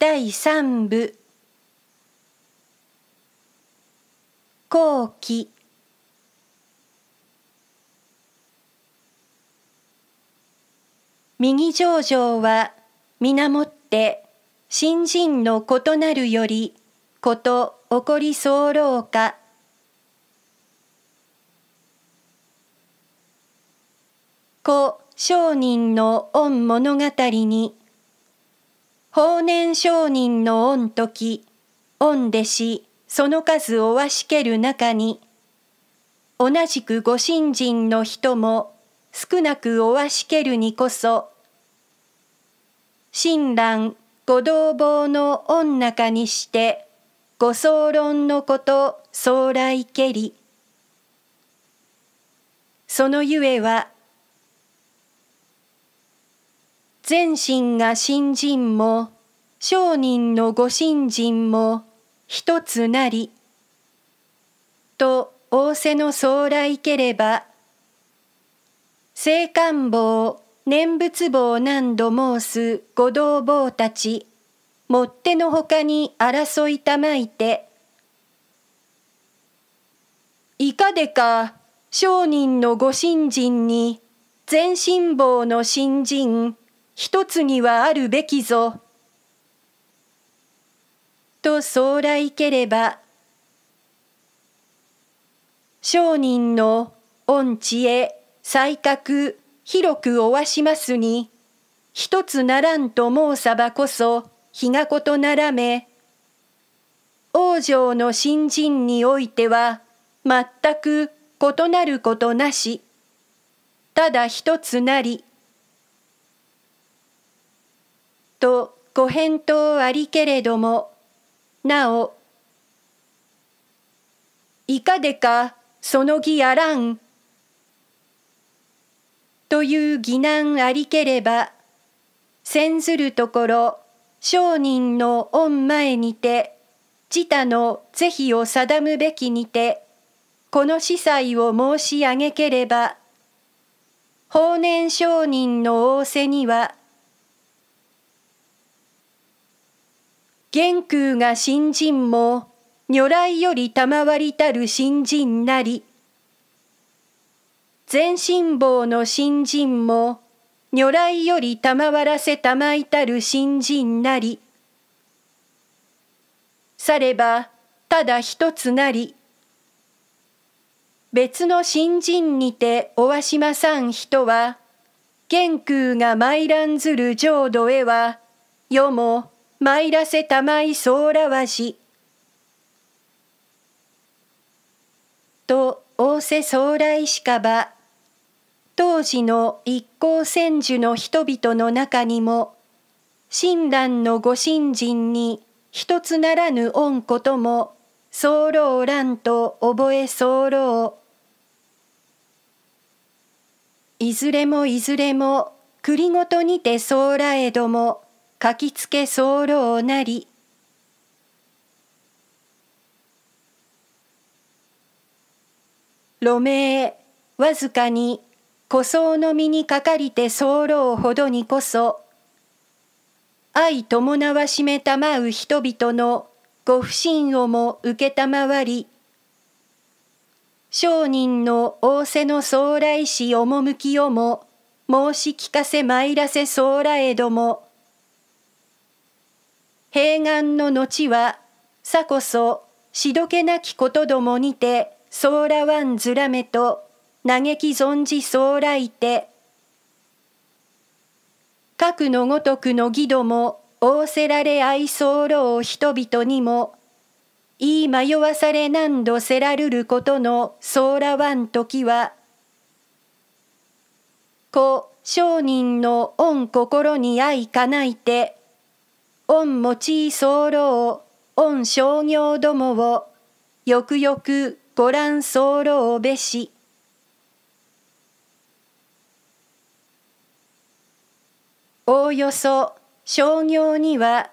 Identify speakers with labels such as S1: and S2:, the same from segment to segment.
S1: 第三部後期右上場は皆もって新人の異なるよりこと起こり候か子商人の御物語に法然上人の御時、御弟子、その数をわしける中に、同じくご信心の人も少なくおわしけるにこそ、親鸞ご同房の御中にして、ご総論のこと総来けり。そのゆえは、全身が新人も、商人のご信心も、一つなり。と仰せの総来ければ、聖官房、念仏坊何度申すご同坊たち、もってのほかに争いたまいて、いかでか商人のご信心に、全身坊の新人、一つにはあるべきぞ。と将来ければ商人の御知恵才覚広くおわしますに一つならんと申さばこそ日がことならめ王女の新人においては全く異なることなしただ一つなりとご返答ありけれどもなおいかでかその儀あらんという疑難ありければせずるところ商人の御前にて自他の是非を定むべきにてこの司祭を申し上げければ法然上人の仰せには元空が新人も如来より賜りたる新人なり全身坊の新人も如来より賜らせたまいたる新人なりさればただ一つなり別の新人にておわしまさん人は元空が参らんずる浄土へは世も参らせたまいそうらわし」と仰せそ来らしかば当時の一向千住の人々の中にも親鸞のご信心に一つならぬ恩ことも候ら乱と覚え候いずれもいずれも栗ごとにて候らえども書きつけ候なり路名わずかに古僧の身にかかりて候ほどにこそ愛伴わしめたまう人々のご不信をも承り商人の仰せの将来し趣をも申し聞かせ参らせ候来えども平安の後はさこそしどけなきことどもにてソーラワンずらめと嘆き存じそうらいて核のごとくの義ども仰せられ愛そうろう人々にもいい迷わされ何度せらるることのソーラワン時は子商人の御心に相かないて御持候御商業どもをよくよくご覧候べしおおよそ商業には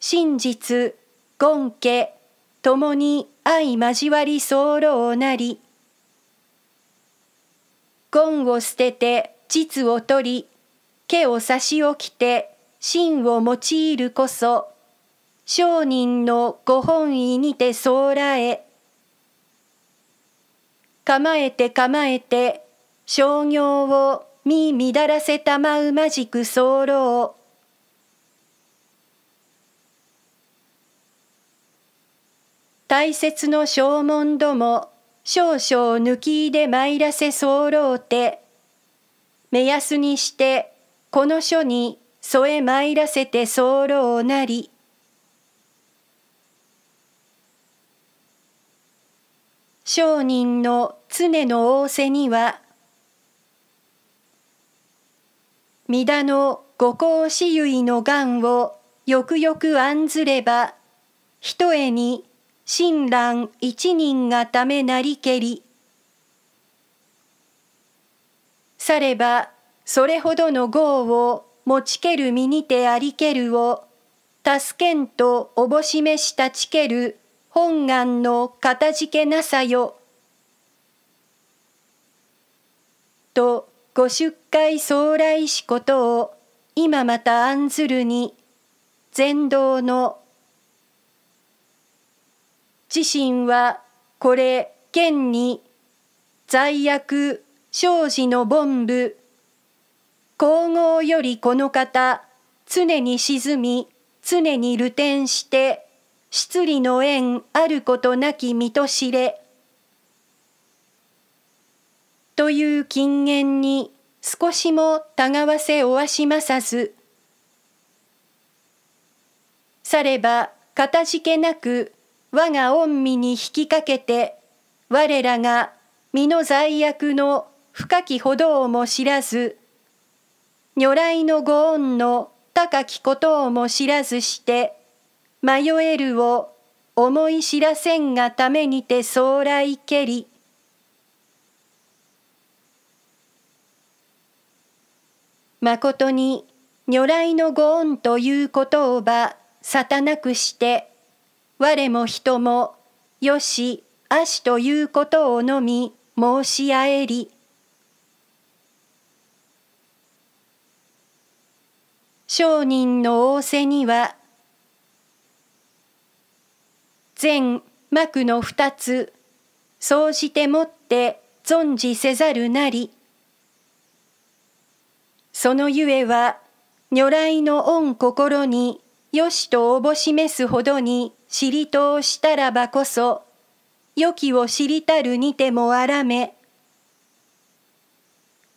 S1: 真実権家共に相交わり候なり権を捨てて実を取り家を差し置きて真を用いるこそ商人のご本意にて総らえ構えて構えて商業を見乱らせたまうまじく候う大切の証文ども少々抜きで参らせ候うて目安にしてこの書に添え参らせて候なり商人の常の仰せには三田の御甲子結の願をよくよく案ずればひとえに親鸞一人がためなりけりさればそれほどの業を持ちける身にてありけるを助けんとおぼしめしたちける本願のかたじけなさよ」とご出会総来しことを今また案ずるに全道の自身はこれ剣に罪悪生じの凡部皇后よりこの方、常に沈み、常に流転して、失利の縁あることなき身と知れ。という禁言に少しもたがわせおわしまさず。されば、かたじけなく、我が恩身に引きかけて、我らが身の罪悪の深きほどをも知らず、如来のご恩の高きことをも知らずして迷えるを思い知らせんがためにて将来けり誠に如来のご恩ということをばさたなくして我も人もよしあしということをのみ申し合えり商人の仰せには全幕の二つそうしてもって存じせざるなりそのゆえは如来の御心によしとおぼしめすほどに知りとしたらばこそ良きを知りたるにてもあらめ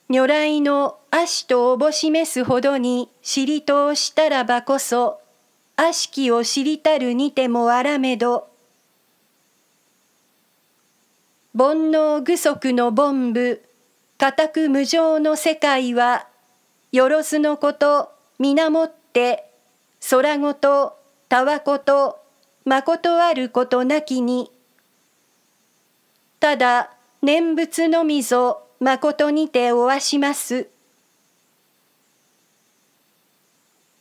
S1: 如来の足とおぼしめすほどに知りとしたらばこそ悪しきを知りたるにてもあらめど煩悩具足の凡部固く無常の世界はよろずのこと皆もって空ごとたわことまことあることなきにただ念仏のみぞ誠にておわします。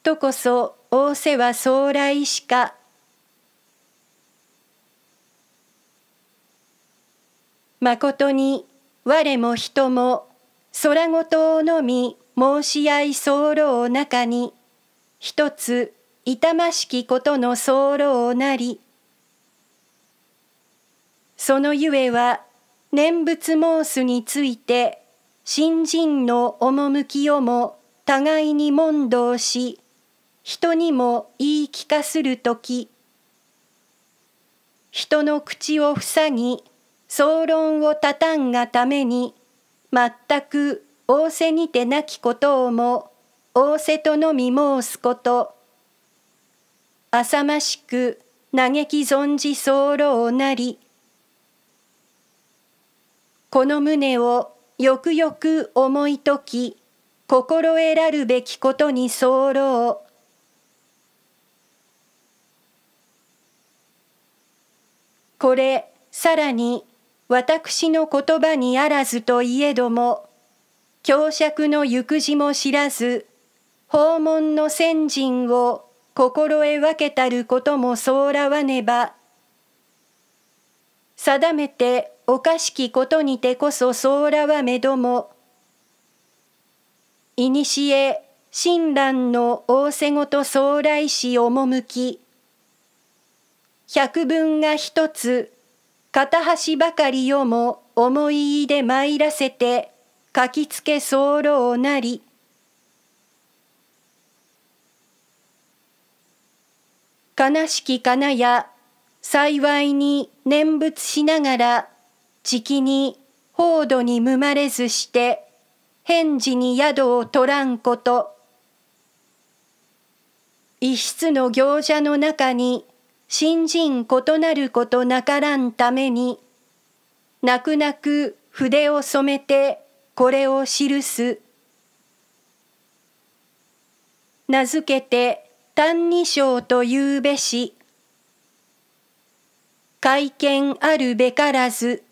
S1: とこそ仰せは将来しか。誠に我も人も空ごとのみ申し合い候を中に一つ痛ましきことの候なりそのゆえは念仏申すについて新人の趣をも互いに問答し人にも言い聞かする時人の口を塞ぎ総論をたたんがために全く仰せにてなきことをも仰せとのみ申すこと浅ましく嘆き存じ候なりこの旨をよくよく思いとき心得らるべきことに候これさらに私の言葉にあらずといえども強尺の行く字も知らず訪問の先人を心得分けたることもそうらわねば定めておかしきことにてこそそらはめども。いにしえ親鸞の仰せごと総来し赴き。百分が一つ、片端ばかりよも思い入れ参らせて、書きつけ候なり。悲しきかなや幸いに念仏しながらじきに報道にむまれずして返事に宿を取らんこと一室の行者の中に新人異なることなからんために泣く泣く筆を染めてこれを記す名付けて「歎異抄」というべし会見あるべからず